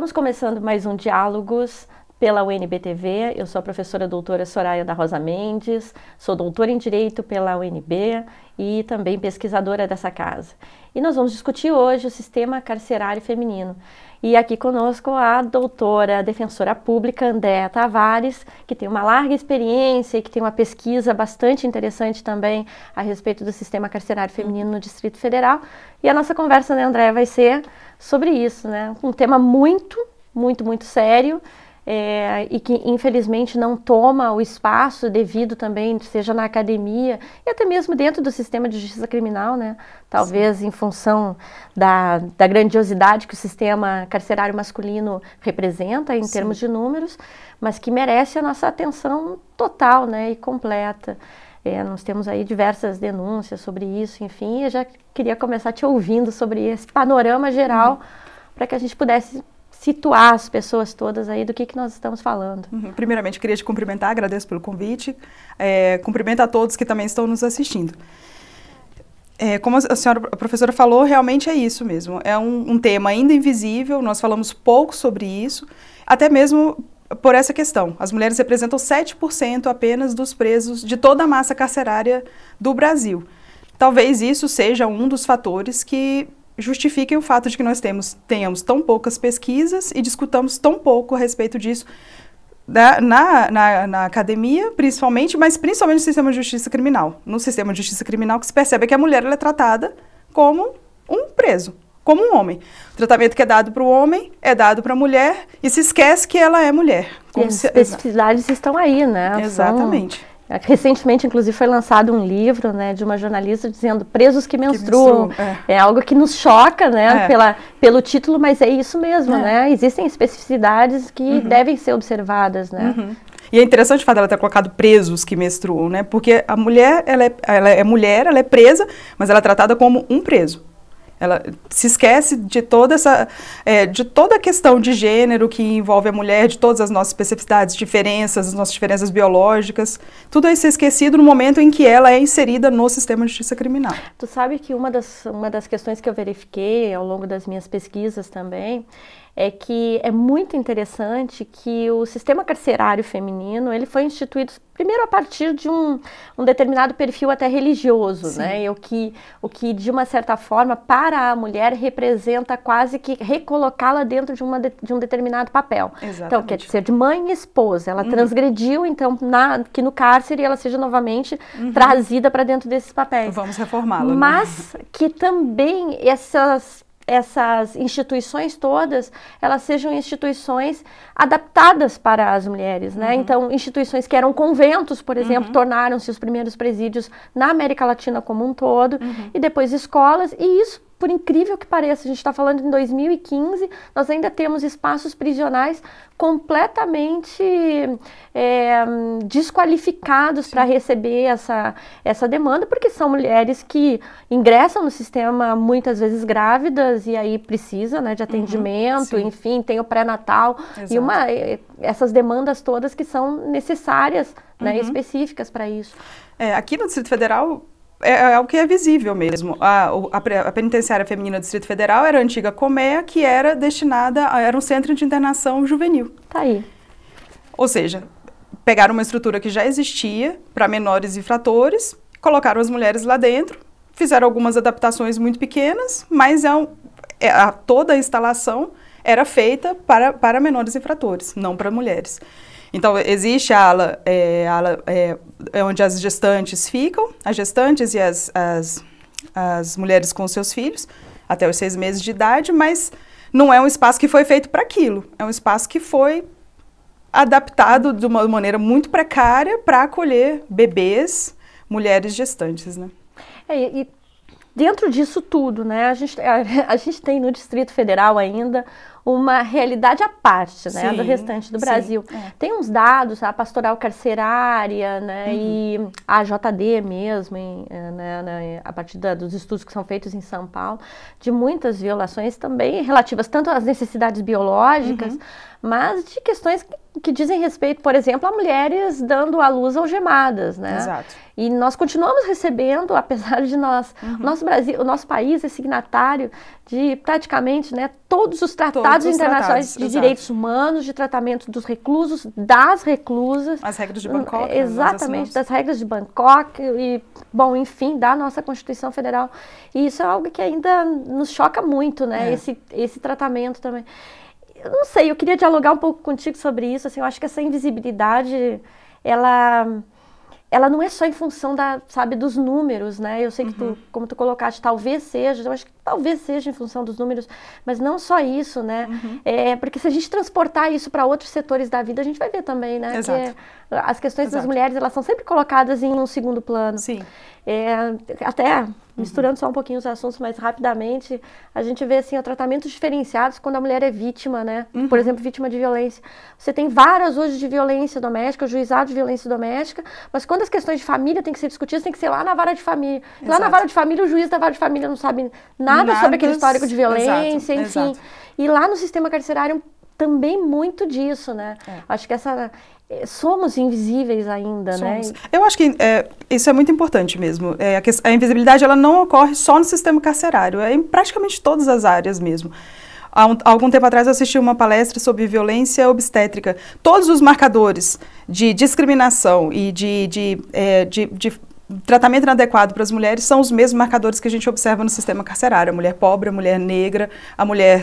Estamos começando mais um Diálogos pela UNB-TV. Eu sou a professora doutora Soraya da Rosa Mendes, sou doutora em Direito pela UNB e também pesquisadora dessa casa. E nós vamos discutir hoje o sistema carcerário feminino. E aqui conosco a doutora defensora pública Andréa Tavares, que tem uma larga experiência e que tem uma pesquisa bastante interessante também a respeito do sistema carcerário feminino no Distrito Federal. E a nossa conversa, né, Andréa, vai ser sobre isso, né? Um tema muito, muito, muito sério é, e que infelizmente não toma o espaço devido também, seja na academia e até mesmo dentro do sistema de justiça criminal, né? Talvez Sim. em função da, da grandiosidade que o sistema carcerário masculino representa em Sim. termos de números, mas que merece a nossa atenção total, né? E completa. É, nós temos aí diversas denúncias sobre isso, enfim, eu já queria começar te ouvindo sobre esse panorama geral uhum. para que a gente pudesse situar as pessoas todas aí do que, que nós estamos falando. Uhum. Primeiramente, queria te cumprimentar, agradeço pelo convite, é, cumprimento a todos que também estão nos assistindo. É, como a senhora a professora falou, realmente é isso mesmo. É um, um tema ainda invisível, nós falamos pouco sobre isso, até mesmo por essa questão. As mulheres representam 7% apenas dos presos de toda a massa carcerária do Brasil. Talvez isso seja um dos fatores que justifiquem o fato de que nós temos, tenhamos tão poucas pesquisas e discutamos tão pouco a respeito disso na, na, na, academia, principalmente, mas principalmente no sistema de justiça criminal. No sistema de justiça criminal, que se percebe é que a mulher é tratada como um preso, como um homem. O tratamento que é dado para o homem é dado para a mulher e se esquece que ela é mulher. Como e as se... especificidades estão aí, né? Exatamente. Recentemente, inclusive, foi lançado um livro né, de uma jornalista dizendo presos que menstruam. Que menstruam é. é. algo que nos choca né, é. pela, pelo título, mas é isso mesmo. É. Né? Existem especificidades que uhum. devem ser observadas. Né? Uhum. E é interessante o fato dela ter colocado presos que menstruam, né? Porque a mulher, ela é, ela é mulher, ela é presa, mas ela é tratada como um preso. Ela se esquece de toda essa, é, de toda a questão de gênero que envolve a mulher, de todas as nossas especificidades, diferenças, as nossas diferenças biológicas. Tudo isso é esquecido no momento em que ela é inserida no sistema de justiça criminal. Tu sabe que uma das, uma das questões que eu verifiquei ao longo das minhas pesquisas também é que é muito interessante que o sistema carcerário feminino ele foi instituído primeiro a partir de um, um determinado perfil até religioso, Sim. né? E o que, o que de uma certa forma para a mulher representa quase que recolocá-la dentro de, uma de, de, um determinado papel. Exatamente. Então quer dizer de mãe e esposa, ela uhum. transgrediu então na, que no cárcere ela seja novamente uhum. trazida para dentro desses papéis. Vamos reformá-la. Né? Mas né? que também essas essas instituições todas, elas sejam instituições adaptadas para as mulheres, né? Uhum. Então, instituições que eram conventos, por exemplo, uhum. tornaram-se os primeiros presídios na América Latina como um todo, uhum. e depois escolas, e isso por incrível que pareça, a gente está falando em 2015, nós ainda temos espaços prisionais completamente é, desqualificados para receber essa, essa demanda, porque são mulheres que ingressam no sistema muitas vezes grávidas e aí precisa né, de uhum. atendimento, uhum, enfim, tem o pré-natal e uma, eh, essas demandas todas que são necessárias, né, uhum. específicas para isso. É, aqui no Distrito Federal, é, é, é o que é visível mesmo. A, a, a, penitenciária feminina do Distrito Federal era a antiga Comea, que era destinada, a, era um centro de internação juvenil. Tá aí. Ou seja, pegaram uma estrutura que já existia para menores infratores, colocaram as mulheres lá dentro, fizeram algumas adaptações muito pequenas, mas é, um, é a, toda a instalação era feita para, para menores infratores, não para mulheres. Então, existe a ala, é, a ala é, é, onde as gestantes ficam, as gestantes e as, as, as mulheres com seus filhos, até os seis meses de idade, mas não é um espaço que foi feito para aquilo, é um espaço que foi adaptado de uma maneira muito precária para acolher bebês, mulheres gestantes, né? É, e dentro disso tudo, né, a gente, a, a gente tem no Distrito Federal ainda uma realidade à parte, né, sim, do restante do Brasil. Sim, é. Tem uns dados, a pastoral carcerária, né, uhum. e a JD mesmo, em, eh, né, né, a partir da, dos estudos que são feitos em São Paulo, de muitas violações também relativas tanto às necessidades biológicas, uhum. mas de questões que que dizem respeito, por exemplo, a mulheres dando à luz algemadas, né? Exato. E nós continuamos recebendo, apesar de nós, uhum. nosso Brasil, o nosso país é signatário de praticamente, né, todos os tratados tratados internacionais tratados, de exato. direitos humanos, de tratamento dos reclusos, das reclusas. As regras de Bangkok. Né, Exatamente, das regras de Bangkok e, bom, enfim, da nossa Constituição Federal. E isso é algo que ainda nos choca muito, né? É. Esse, esse tratamento também. Eu não sei, eu queria dialogar um pouco contigo sobre isso. Assim, eu acho que essa invisibilidade, ela ela não é só em função da, sabe, dos números, né? Eu sei que uhum. tu, como tu colocaste, talvez seja, eu acho que talvez seja em função dos números, mas não só isso, né? Uhum. É, porque se a gente transportar isso para outros setores da vida, a gente vai ver também, né? Exato. Que as questões Exato. das mulheres, elas são sempre colocadas em um segundo plano. Sim. É, até Uhum. Misturando só um pouquinho os assuntos mais rapidamente, a gente vê assim, tratamentos diferenciados quando a mulher é vítima, né? Uhum. Por exemplo, vítima de violência. Você tem várias hoje de violência doméstica, juizado de violência doméstica, mas quando as questões de família têm que ser discutidas, tem que ser lá na vara de família. Exato. Lá na vara de família, o juiz da vara de família não sabe nada, nada sobre aquele histórico de violência, Exato. enfim. Exato. E lá no sistema carcerário, também muito disso, né? É. Acho que essa eh, somos invisíveis ainda, né? somos. né? Eu acho que é, isso é muito importante mesmo. É, a, que, a, invisibilidade ela não ocorre só no sistema carcerário, é em praticamente todas as áreas mesmo. Há, um, algum tempo atrás eu assisti uma palestra sobre violência obstétrica. Todos os marcadores de discriminação e de, de, é, de, de tratamento inadequado para as mulheres são os mesmos marcadores que a gente observa no sistema carcerário. A mulher pobre, a mulher negra, a mulher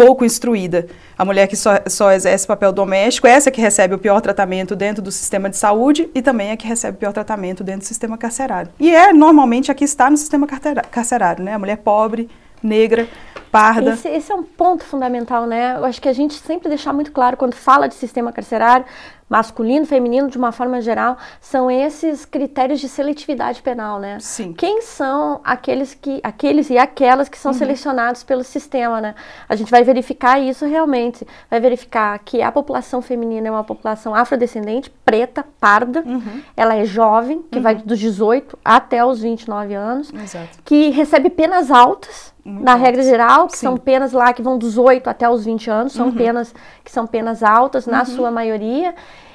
pouco instruída. A mulher que só, só exerce papel doméstico, essa que recebe o pior tratamento dentro do sistema de saúde e também a que recebe o pior tratamento dentro do sistema carcerário. E é normalmente a que está no sistema carcerário, né? A mulher pobre, negra, parda. Esse, esse, é um ponto fundamental, né? Eu acho que a gente sempre deixar muito claro quando fala de sistema carcerário, masculino, feminino, de uma forma geral, são esses critérios de seletividade penal, né? Sim. Quem são aqueles que aqueles e aquelas que são uhum. selecionados pelo sistema, né? A gente vai verificar isso realmente, vai verificar que a população feminina é uma população afrodescendente, preta, parda, uhum. ela é jovem, que uhum. vai dos 18 até os 29 anos, Exato. que recebe penas altas, muito na regra geral, que Sim. são penas lá que vão dos 8 até os 20 anos, são uhum. penas que são penas altas na uhum. sua maioria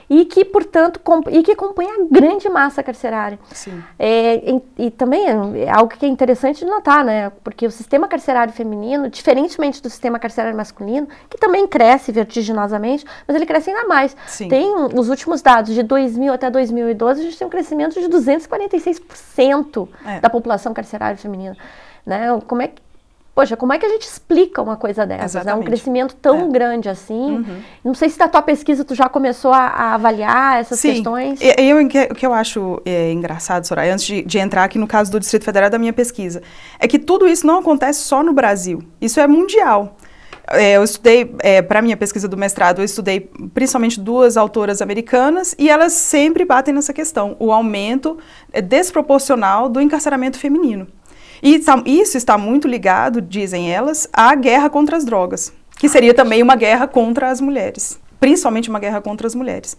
e que, portanto, e que compõe a grande massa carcerária. É, e, e, também é, é algo que é interessante de notar, né? Porque o sistema carcerário feminino, diferentemente do sistema carcerário masculino, que também cresce vertiginosamente, mas ele cresce ainda mais. Sim. Tem os últimos dados de 2000 até 2012, a gente tem um crescimento de 246% é. da população carcerária feminina. Né? Como é que Poxa, como é que a gente explica uma coisa dessa, Né? Um crescimento tão é. grande assim. Uhum. Não sei se da tua pesquisa tu já começou a, a avaliar essas Sim. questões. Sim, o que eu acho é, engraçado, Soraya, antes de, de, entrar aqui no caso do Distrito Federal é da minha pesquisa, é que tudo isso não acontece só no Brasil. Isso é mundial. É, eu estudei, é, para minha pesquisa do mestrado, eu estudei principalmente duas autoras americanas e elas sempre batem nessa questão, o aumento é, desproporcional do encarceramento feminino. E isso está muito ligado, dizem elas, à guerra contra as drogas, que seria também uma guerra contra as mulheres, principalmente uma guerra contra as mulheres.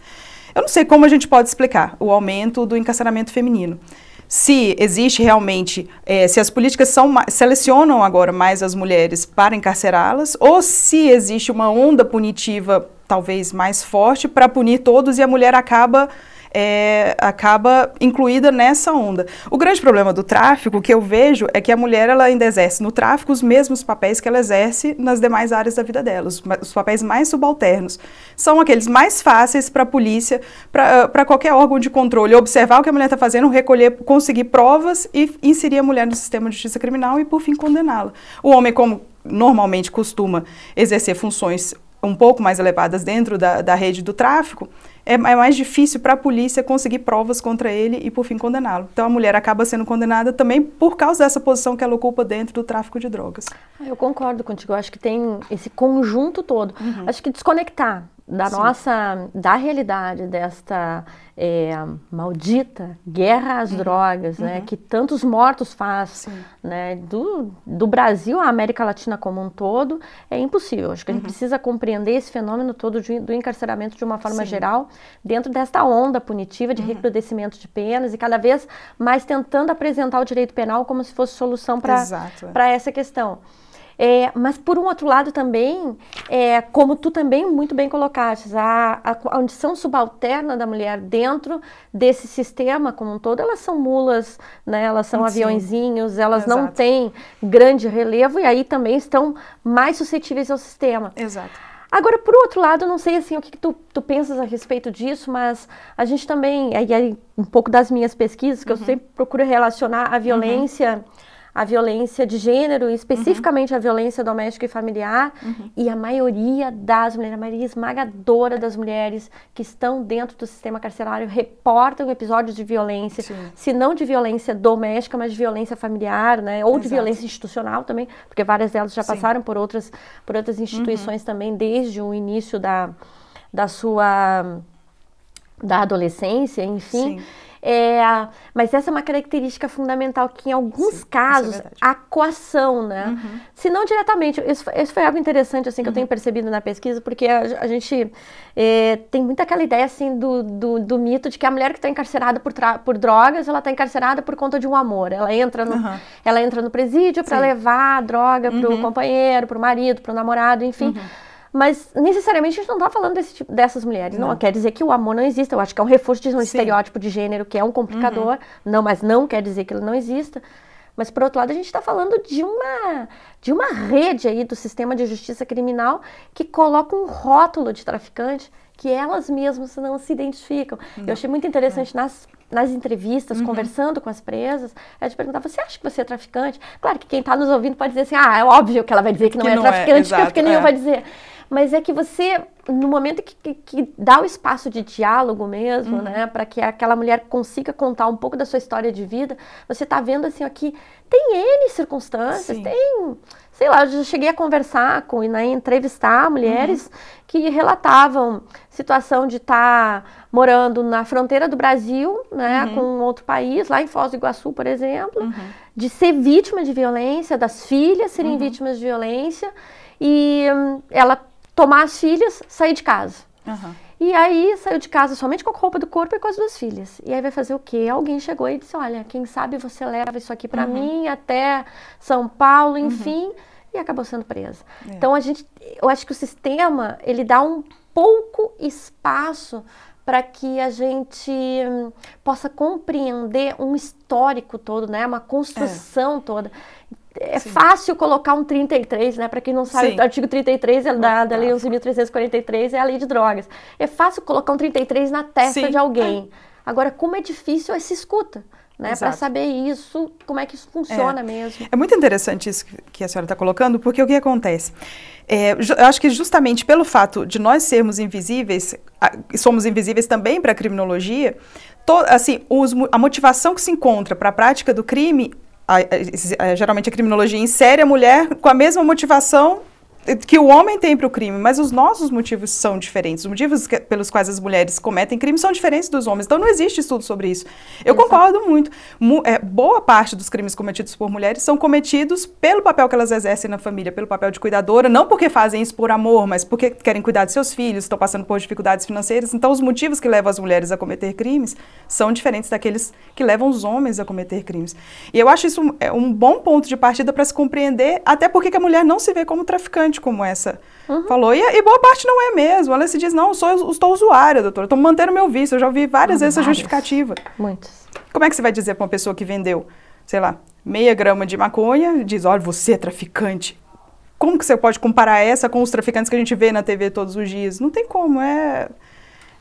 Eu não sei como a gente pode explicar o aumento do encarceramento feminino. Se existe realmente, é, se as políticas são, selecionam agora mais as mulheres para encarcerá-las, ou se existe uma onda punitiva talvez mais forte para punir todos e a mulher acaba é, acaba incluída nessa onda. O grande problema do tráfico que eu vejo é que a mulher ela ainda exerce no tráfico os mesmos papéis que ela exerce nas demais áreas da vida dela. Os, os papéis mais subalternos são aqueles mais fáceis para a polícia, para ah, qualquer órgão de controle, observar o que a mulher está fazendo, recolher, conseguir provas e inserir a mulher no sistema de justiça criminal e, por fim, condená-la. O homem, como normalmente costuma exercer funções um pouco mais elevadas dentro da, da rede do tráfico, é, é mais difícil para a polícia conseguir provas contra ele e, por fim, condená-lo. Então, a mulher acaba sendo condenada também por causa dessa posição que ela ocupa dentro do tráfico de drogas. Eu concordo contigo. Eu acho que tem esse conjunto todo. Uhum. Acho que desconectar da Sim. nossa, da realidade desta é, maldita guerra às uhum. drogas, né, uhum. que tantos mortos faz, Sim. né, do, do Brasil à América Latina como um todo, é impossível. Acho que a gente uhum. precisa compreender esse fenômeno todo de, do encarceramento de uma forma Sim. geral, dentro desta onda punitiva de uhum. recrudescimento de penas e cada vez mais tentando apresentar o direito penal como se fosse solução para essa questão. É, mas por um outro lado também, é, como tu também muito bem colocaste, a, a condição subalterna da mulher dentro desse sistema como um todo, elas são mulas, né? elas são Sim. aviãozinhos, elas Exato. não têm grande relevo e aí também estão mais suscetíveis ao sistema. Exato. Agora, por outro lado, não sei assim o que, que tu, tu, pensas a respeito disso, mas a gente também, aí, aí um pouco das minhas pesquisas, que uhum. eu sempre procuro relacionar a uhum. violência... Uhum a violência de gênero, especificamente uhum. a violência doméstica e familiar, uhum. e a maioria das mulheres, a maioria esmagadora das mulheres que estão dentro do sistema carcerário reportam episódios de violência, Sim. se não de violência doméstica, mas de violência familiar, né, ou Exato. de violência institucional também, porque várias delas já Sim. passaram por outras, por outras instituições uhum. também desde o início da, da sua da adolescência, enfim. Sim. É, mas essa é uma característica fundamental que, em alguns Sim, é casos, é a coação, né? Uhum. Se não diretamente. Isso, isso, foi algo interessante, assim, que uhum. eu tenho uhum. percebido na pesquisa, porque a, a gente é, tem muito aquela ideia, assim, do, do, do mito de que a mulher que está encarcerada por, por drogas, ela está encarcerada por conta de um amor. Ela entra no, uhum. ela entra no presídio para levar a droga para o uhum. companheiro, para o marido, para o namorado, enfim. Uhum. Mas necessariamente a gente não está falando desse tipo, dessas mulheres. Não. não. quer dizer que o amor não exista. Eu acho que é um reforço de um Sim. estereótipo de gênero que é um complicador. Uhum. Não, mas não quer dizer que ele não exista. Mas por outro lado, a gente está falando de uma de uma rede aí do sistema de justiça criminal que coloca um rótulo de traficante que elas mesmas não se identificam. Não. Eu achei muito interessante nas nas entrevistas, uhum. conversando com as presas, é de perguntava, você acha que você é traficante? Claro que quem está nos ouvindo pode dizer assim, ah, é óbvio que ela vai dizer que não que é não é, traficante, é, exato, porque é. nenhum vai dizer mas é que você, no momento que, que, que dá o espaço de diálogo mesmo, uhum. né, para que aquela mulher consiga contar um pouco da sua história de vida, você tá vendo assim, aqui tem N circunstâncias, Sim. tem sei lá, eu já cheguei a conversar com e né, entrevistar mulheres uhum. que relatavam situação de estar tá morando na fronteira do Brasil, né, uhum. com outro país, lá em Foz do Iguaçu, por exemplo, uhum. de ser vítima de violência, das filhas serem uhum. vítimas de violência, e hum, ela tomar as filhas, sair de casa. Uhum. E aí saiu de casa somente com a roupa do corpo e com as duas filhas. E aí vai fazer o quê? Alguém chegou e disse: Olha, quem sabe você leva isso aqui para uhum. mim até São Paulo, uhum. enfim. Uhum. E acabou sendo presa. É. Então a gente, eu acho que o sistema ele dá um pouco espaço para que a gente hum, possa compreender um histórico todo, né? Uma construção é. toda é Sim. fácil colocar um 33, né? Para quem não sabe, Sim. o artigo 33 é da, da Lei 11.343, tá. é a lei de drogas. É fácil colocar um 33 na testa Sim. de alguém. Agora, como é difícil essa escuta, né? Para saber isso, como é que isso funciona é. mesmo. É muito interessante isso que a senhora está colocando, porque o que acontece? É, eu acho que justamente pelo fato de nós sermos invisíveis, somos invisíveis também para a criminologia, to, assim, os, a motivação que se encontra para a prática do crime a, a, é, geralmente a criminologia insere a mulher com a mesma motivação que o homem tem para o crime, mas os nossos motivos são diferentes. Os motivos que, pelos quais as mulheres cometem crime são diferentes dos homens. Então não existe estudo sobre isso. Eu Exato. concordo muito. Mu é, boa parte dos crimes cometidos por mulheres são cometidos pelo papel que elas exercem na família, pelo papel de cuidadora, não porque fazem isso por amor, mas porque querem cuidar de seus filhos, estão passando por dificuldades financeiras. Então os motivos que levam as mulheres a cometer crimes são diferentes daqueles que levam os homens a cometer crimes. E eu acho isso um, é, um bom ponto de partida para se compreender até porque a mulher não se vê como traficante exatamente como essa uhum. falou. E, e, boa parte não é mesmo. Ela se diz, não, eu, sou, eu estou usuária, doutora, estou mantendo meu vício. Eu já ouvi várias ah, vezes essa justificativa. Muitos. Como é que você vai dizer para uma pessoa que vendeu, sei lá, meia grama de maconha, diz, olha, você é traficante. Como que você pode comparar essa com os traficantes que a gente vê na TV todos os dias? Não tem como, é...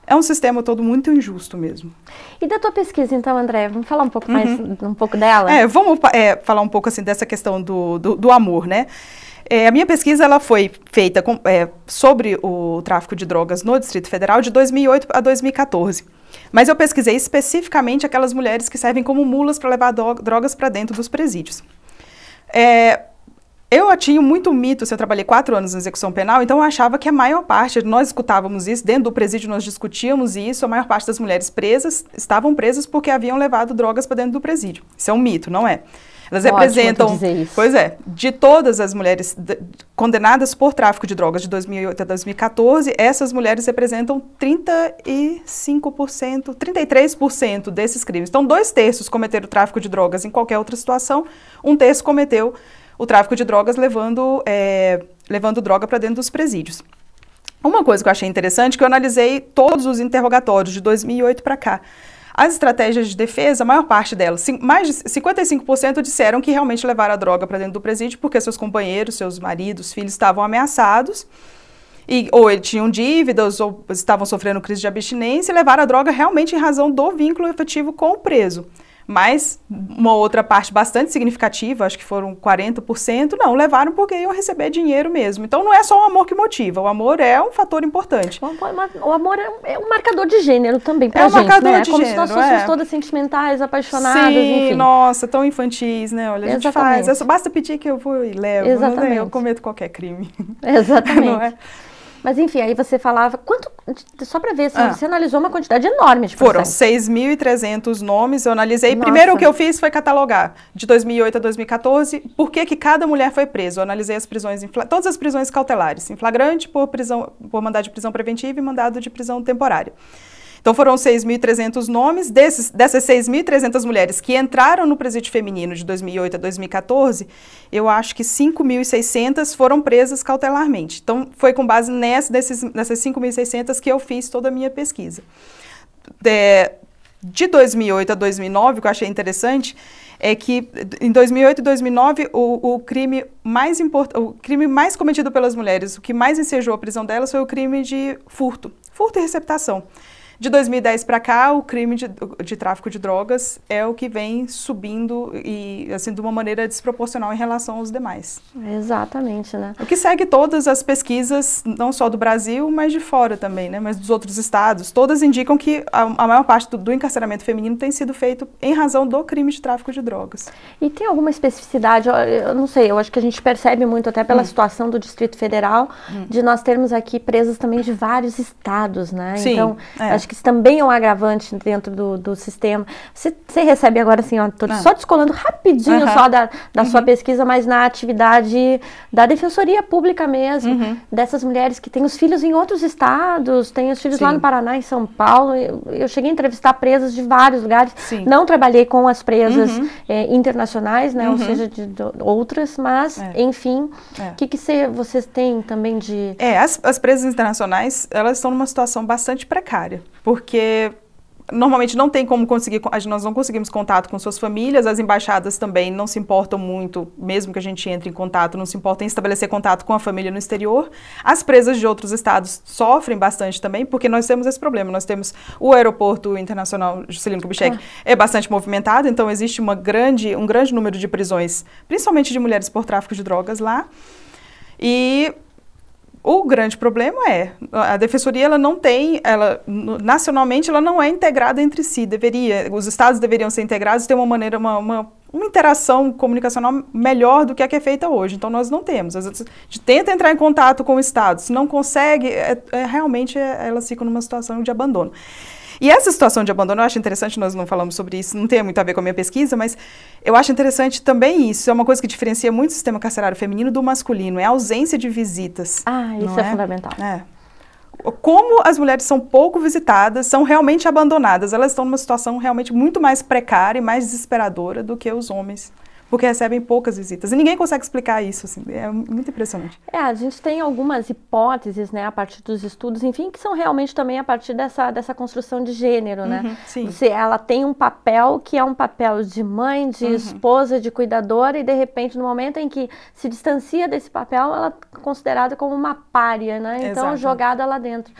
É um sistema todo muito injusto mesmo. E da tua pesquisa, então, André, vamos falar um pouco mais uhum. um pouco dela? É, vamos é, falar um pouco assim dessa questão do, do, do amor, né? É, a minha pesquisa ela foi feita com, é, sobre o tráfico de drogas no Distrito Federal de 2008 a 2014. Mas eu pesquisei especificamente aquelas mulheres que servem como mulas para levar drogas para dentro dos presídios. É, eu tinha muito mito, se eu trabalhei quatro anos na execução penal, então eu achava que a maior parte, nós escutávamos isso, dentro do presídio nós discutíamos isso, a maior parte das mulheres presas estavam presas porque haviam levado drogas para dentro do presídio. Isso é um mito, não é? Elas Ótimo representam, pois é, de todas as mulheres condenadas por tráfico de drogas de 2008 a 2014, essas mulheres representam 35%, 33% desses crimes. Então, dois terços cometeram tráfico de drogas em qualquer outra situação, um terço cometeu o tráfico de drogas levando, é, levando droga para dentro dos presídios. Uma coisa que eu achei interessante, é que eu analisei todos os interrogatórios de 2008 para cá. As estratégias de defesa, a maior parte delas, mais de 55% disseram que realmente levaram a droga para dentro do presídio porque seus companheiros, seus maridos, filhos estavam ameaçados. E, ou eles tinham dívidas, ou estavam sofrendo crise de abstinência, e levaram a droga realmente em razão do vínculo efetivo com o preso. Mas uma outra parte bastante significativa, acho que foram 40%, não, levaram porque iam receber dinheiro mesmo. Então não é só o amor que motiva, o amor é um fator importante. O amor é, é, é um marcador de gênero também pra é um gente, marcador né? De é como gênero, se nós fôssemos é. todas sentimentais, apaixonadas, Sim, enfim. nossa, tão infantis, né? Olha, a gente faz, basta pedir que eu vou e levo, Exatamente. Né? eu cometo qualquer crime. Exatamente. não é? Mas enfim, aí você falava, quanto, só para ver, assim, ah. você analisou uma quantidade enorme de Foram 6.300 nomes, eu analisei. Nossa. Primeiro o que eu fiz foi catalogar, de 2008 a 2014, por que que cada mulher foi presa. Eu analisei as prisões, todas as prisões cautelares, em flagrante, por, prisão, por mandado de prisão preventiva e mandado de prisão temporária. Então foram 6.300 nomes, desses, dessas 6.300 mulheres que entraram no presídio feminino de 2008 a 2014, eu acho que 5.600 foram presas cautelarmente. Então foi com base nessa, desses, nessas 5.600 que eu fiz toda a minha pesquisa. De, de 2008 a 2009, O que eu achei interessante, é que em 2008 e 2009 o, o crime mais importante, o crime mais cometido pelas mulheres, o que mais ensejou a prisão delas foi o crime de furto, furto e receptação. De 2010 para cá, o crime de, de, tráfico de drogas é o que vem subindo e assim de uma maneira desproporcional em relação aos demais. Exatamente, né? O que segue todas as pesquisas, não só do Brasil, mas de fora também, né? Mas dos outros estados, todas indicam que a, a maior parte do, do encarceramento feminino tem sido feito em razão do crime de tráfico de drogas. E tem alguma especificidade? Eu, eu não sei. Eu acho que a gente percebe muito até pela hum. situação do Distrito Federal hum. de nós termos aqui presas também de vários estados, né? Sim, então é. acho acho que isso também é um agravante dentro do, do sistema. Você, você recebe agora, assim, ó, tô ah. só descolando rapidinho uhum. só da, da uhum. sua pesquisa, mas na atividade da defensoria pública mesmo, uhum. dessas mulheres que têm os filhos em outros estados, têm os filhos Sim. lá no Paraná, em São Paulo. Eu, eu, cheguei a entrevistar presas de vários lugares. Sim. Não trabalhei com as presas uhum. eh, internacionais, né, ou uhum. seja, de, de outras, mas, é. enfim, o é. que, que cê, vocês têm também de... É, as, as presas internacionais, elas estão numa situação bastante precária porque normalmente não tem como conseguir, nós não conseguimos contato com suas famílias, as embaixadas também não se importam muito, mesmo que a gente entre em contato, não se importam em estabelecer contato com a família no exterior. As presas de outros estados sofrem bastante também, porque nós temos esse problema. Nós temos o aeroporto internacional Juscelino Kubitschek é. é bastante movimentado, então existe uma grande, um grande número de prisões, principalmente de mulheres por tráfico de drogas lá. E o grande problema é a defensoria ela não tem, ela nacionalmente ela não é integrada entre si. Deveria, os estados deveriam ser integrados, ter uma maneira uma, uma, uma interação comunicacional melhor do que a que é feita hoje. Então nós não temos. A gente tenta entrar em contato com o estado, se não consegue, é, é, realmente é, elas ficam numa situação de abandono. E essa situação de abandono, eu acho interessante, nós não falamos sobre isso, não tem muito a ver com a minha pesquisa, mas eu acho interessante também isso. É uma coisa que diferencia muito o sistema carcerário feminino do masculino, é a ausência de visitas. Ah, isso é, é, fundamental. É. Como as mulheres são pouco visitadas, são realmente abandonadas. Elas estão numa situação realmente muito mais precária e mais desesperadora do que os homens porque recebem poucas visitas. E ninguém consegue explicar isso, assim, é muito impressionante. É, a gente tem algumas hipóteses, né, a partir dos estudos, enfim, que são realmente também a partir dessa, dessa construção de gênero, né? Uhum, sim. Se ela tem um papel que é um papel de mãe, de uhum. esposa, de cuidadora, e de repente, no momento em que se distancia desse papel, ela é considerada como uma pária, né? Então, Exato. jogada lá dentro.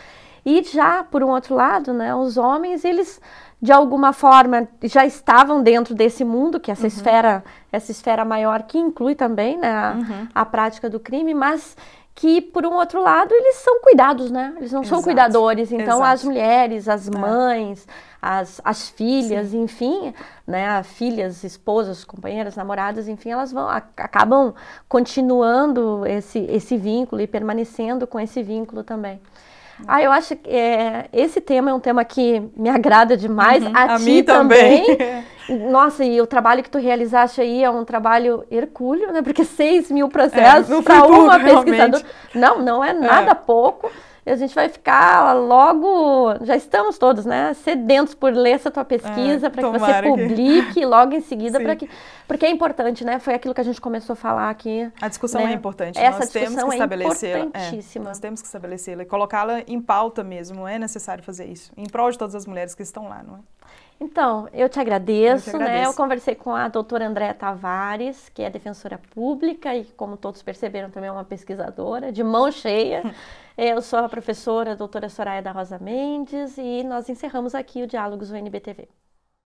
E já, por um outro lado, né, os homens, eles de alguma forma já estavam dentro desse mundo, que essa uhum. esfera, essa esfera maior que inclui também né, a, uhum. a, prática do crime, mas que por um outro lado eles são cuidados, né? Eles não Exato. são cuidadores, então Exato. as mulheres, as é. mães, as, as filhas, Sim. enfim, né, filhas, esposas, companheiras, namoradas, enfim, elas vão a, acabam continuando esse esse vínculo e permanecendo com esse vínculo também. Ah, eu acho que é, esse tema é um tema que me agrada demais. Uhum, a, a ti também. também. Nossa, e o trabalho que tu realizaste aí é um trabalho hercúleo, né? Porque 6 mil é, processos é, para uma pesquisadora. Não, não é nada é. pouco. E a gente vai ficar logo, já estamos todos, né, sedentos por ler essa tua pesquisa, é, para que você publique que... logo em seguida, para que porque é importante, né? Foi aquilo que a gente começou a falar aqui. A discussão né? é importante. Essa nós discussão temos que estabelecê-la. É, é nós temos que estabelecê-la e colocá-la em pauta mesmo. É necessário fazer isso em prol de todas as mulheres que estão lá, não é? Então, eu te agradeço, eu te né? agradeço. né? Eu conversei com a doutora Andréa Tavares, que é defensora pública e, como todos perceberam, também é uma pesquisadora, de mão cheia. eu sou a professora a doutora Soraya da Rosa Mendes e nós encerramos aqui o Diálogos UNBTV.